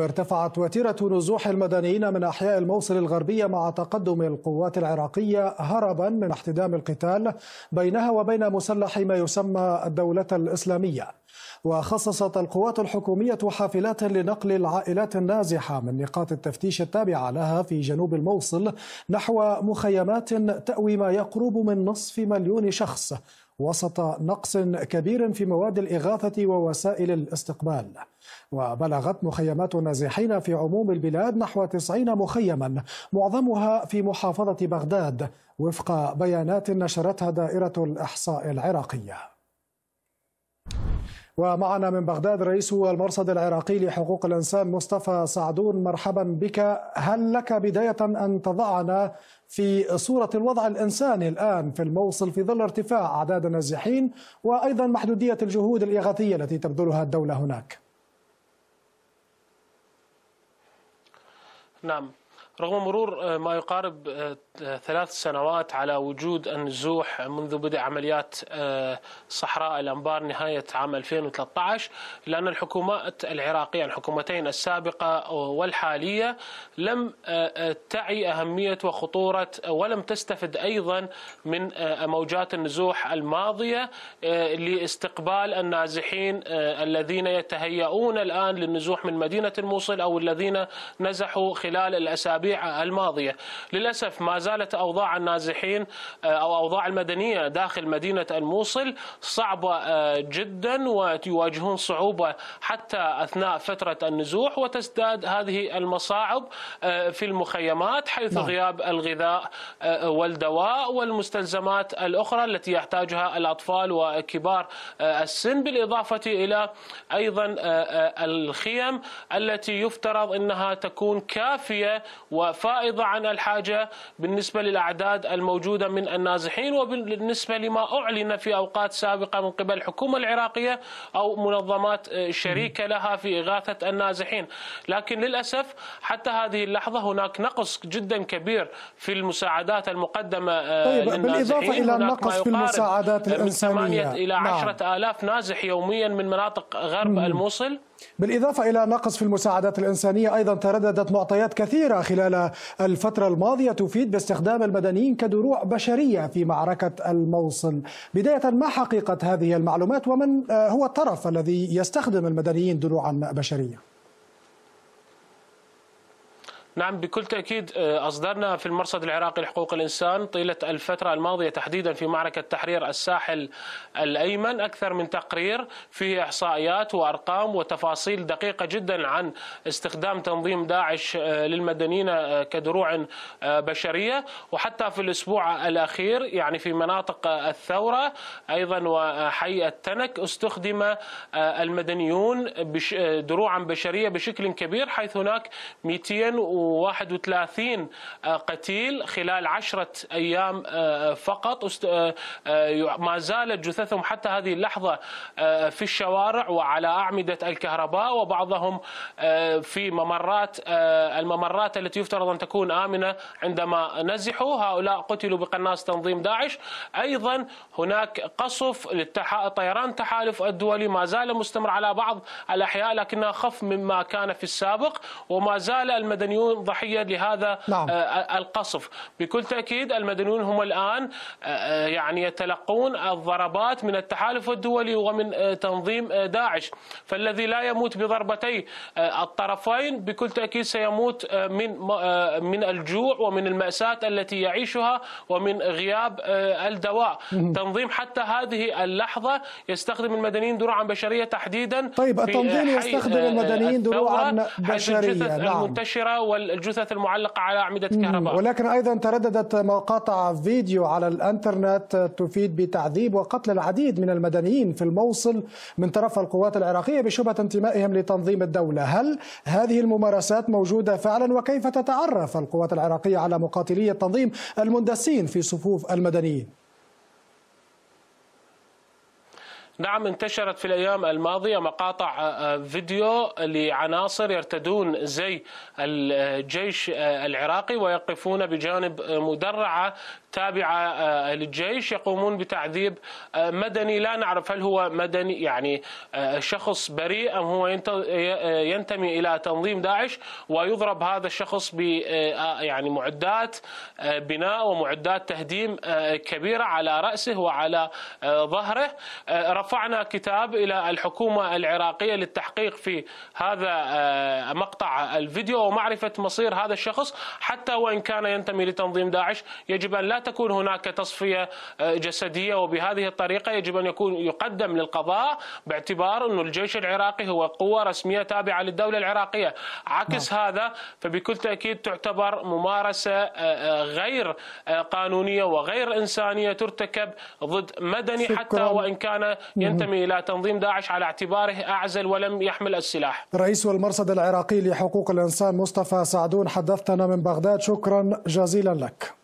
ارتفعت وتيرة نزوح المدنيين من أحياء الموصل الغربية مع تقدم القوات العراقية هربا من احتدام القتال بينها وبين مسلح ما يسمى الدولة الإسلامية وخصصت القوات الحكومية حافلات لنقل العائلات النازحة من نقاط التفتيش التابعة لها في جنوب الموصل نحو مخيمات تأوي ما يقرب من نصف مليون شخص وسط نقص كبير في مواد الإغاثة ووسائل الاستقبال وبلغت مخيمات النازحين في عموم البلاد نحو 90 مخيما معظمها في محافظة بغداد وفق بيانات نشرتها دائرة الإحصاء العراقية ومعنا من بغداد رئيس المرصد العراقي لحقوق الإنسان مصطفى سعدون مرحبا بك هل لك بداية أن تضعنا في صورة الوضع الإنساني الآن في الموصل في ظل ارتفاع أعداد النازحين وأيضا محدودية الجهود الإغاثية التي تبذلها الدولة هناك نعم رغم مرور آه، ما يقارب آه، ثلاث سنوات على وجود النزوح منذ بدء عمليات آه، صحراء الانبار نهايه عام 2013 لان الحكومات العراقيه الحكومتين السابقه والحاليه لم تعي اهميه وخطوره ولم تستفد ايضا من موجات النزوح الماضيه لاستقبال النازحين الذين يتهيئون الان للنزوح من مدينه الموصل او الذين نزحوا خلال الاسابيع الماضية للأسف ما زالت أوضاع النازحين آه، أو أوضاع المدنية داخل مدينة الموصل صعبة آه، جدا ويواجهون صعوبة حتى أثناء فترة النزوح وتزداد هذه المصاعب آه، في المخيمات حيث نعم. غياب الغذاء والدواء والمستلزمات الأخرى التي يحتاجها الأطفال وكبار السن بالإضافة إلى أيضا الخيم التي يفترض أنها تكون كافية وفائضة عن الحاجة بالنسبة للأعداد الموجودة من النازحين وبالنسبة لما أعلن في أوقات سابقة من قبل الحكومة العراقية أو منظمات شريكة لها في إغاثة النازحين لكن للأسف حتى هذه اللحظة هناك نقص جدا كبير في المساعدات المقدمة آه، طيب بالإضافة إلى النقص في المساعدات الإنسانية من 8 إلى 10 نعم. آلاف نازح يوميا من مناطق غرب الموصل بالإضافة إلى نقص في المساعدات الإنسانية أيضا ترددت معطيات كثيرة خلال الفترة الماضية تفيد باستخدام المدنيين كدروع بشرية في معركة الموصل بداية ما حقيقة هذه المعلومات ومن آه، هو الطرف الذي يستخدم المدنيين دروعا بشرية نعم بكل تأكيد آه، أصدرنا في المرصد العراقي لحقوق الإنسان طيلة الفترة الماضية تحديدا في معركة تحرير الساحل الأيمن أكثر من تقرير فيه إحصائيات وأرقام وتفاصيل دقيقة جدا عن استخدام تنظيم داعش آه، للمدنيين آه، كدروع بشرية وحتى في الأسبوع الأخير يعني في مناطق الثورة أيضا وحي التنك استخدم المدنيون دروعا بشرية بشكل كبير حيث هناك 200 و 131 آه، قتيل خلال عشرة أيام آه، فقط آه، ما زالت جثثهم حتى هذه اللحظة في الشوارع وعلى أعمدة الكهرباء وبعضهم في ممرات الممرات التي يفترض أن تكون آمنة عندما نزحوا هؤلاء قتلوا بقناص تنظيم داعش أيضا هناك قصف للطيران التحالف الدولي ما زال مستمر على بعض الأحياء لكنها خف مما كان في السابق وما زال المدنيون يكون ضحيه لهذا نعم. آه، القصف بكل تاكيد المدنيون هم الان آه، آه، يعني يتلقون الضربات من التحالف الدولي ومن تنظيم داعش فالذي لا يموت بضربتي الطرفين بكل تاكيد سيموت من من الجوع ومن الماساه التي يعيشها ومن غياب الدواء تنظيم حتى هذه اللحظه يستخدم المدنيين دروعا بشريه تحديدا طيب التنظيم يستخدم المدنيين دروعا بشريه نعم المنتشره الجثث المعلقة على أعمدة كهرباء ولكن أيضا ترددت مقاطع فيديو على الأنترنت تفيد بتعذيب وقتل العديد من المدنيين في الموصل من طرف القوات العراقية بشبهة انتمائهم لتنظيم الدولة هل هذه الممارسات موجودة فعلا وكيف تتعرف القوات العراقية على مقاتلي التنظيم المندسين في صفوف المدنيين نعم انتشرت في الأيام الماضية مقاطع آه، آه، فيديو لعناصر يرتدون زي الجيش آه، العراقي ويقفون بجانب مدرعة تابعة آه، للجيش يقومون بتعذيب آه، مدني لا نعرف هل هو مدني يعني آه، شخص بريء أم هو ينتمي إلى تنظيم داعش ويضرب هذا الشخص ب يعني معدات بناء ومعدات تهديم كبيرة على رأسه وعلى ظهره رفعنا كتاب إلى الحكومة العراقية للتحقيق في هذا مقطع الفيديو ومعرفة مصير هذا الشخص حتى وإن كان ينتمي لتنظيم داعش يجب أن لا تكون هناك تصفيه آه، جسديه وبهذه الطريقه يجب ان يكون يقدم للقضاء باعتبار انه الجيش العراقي هو قوه رسميه تابعه للدوله العراقيه، عكس نعم. هذا فبكل تاكيد تعتبر ممارسه آه، آه، غير قانونيه وغير انسانيه ترتكب ضد مدني شكرا. حتى وان كان ينتمي الى تنظيم داعش على اعتباره اعزل ولم يحمل السلاح. رئيس المرصد العراقي لحقوق الانسان مصطفى سعدون حدثتنا من بغداد، شكرا جزيلا لك.